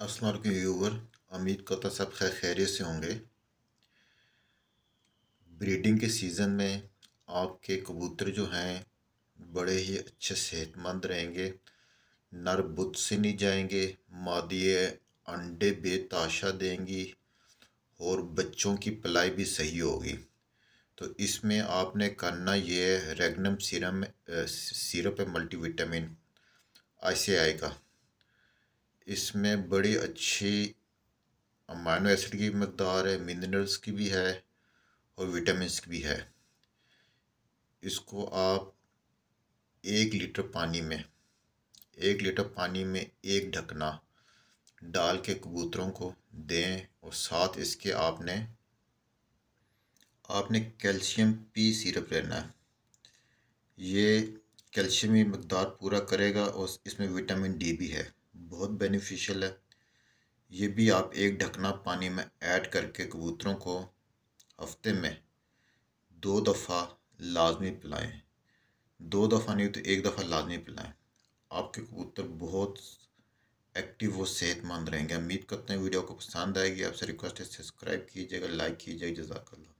अस्सलाम व्यूवर को तो सब खैर खैरियत से होंगे ब्रीडिंग के सीज़न में आपके कबूतर जो हैं बड़े ही अच्छे सेहतमंद रहेंगे नर बुत से नहीं जाएंगे मादिए अंडे बेताशा देंगी और बच्चों की पलाई भी सही होगी तो इसमें आपने करना ये रेगनम सीरम सीरप है मल्टीविटामिन आएगा का इसमें बड़ी अच्छी अमाइनो एसिड की मकदार है मिनरल्स की भी है और विटामिन की भी है इसको आप एक लीटर पानी में एक लीटर पानी में एक ढकना डाल के कबूतरों को दें और साथ इसके आपने आपने कैल्शियम पी सिरप लेना है ये कैल्शियम की मकदार पूरा करेगा और इसमें विटामिन डी भी है बहुत बेनिफिशियल है ये भी आप एक ढकना पानी में ऐड करके कबूतरों को हफ्ते में दो दफ़ा लाजमी पिलाएं दो दफ़ा नहीं तो एक दफ़ा लाजमी पिलाएं आपके कबूतर बहुत एक्टिव वो सेहतमंद रहेंगे उम्मीद करते हैं वीडियो को पसंद आएगी आपसे रिक्वेस्ट है सब्सक्राइब कीजिएगा लाइक कीजिएगा जजाकल्ला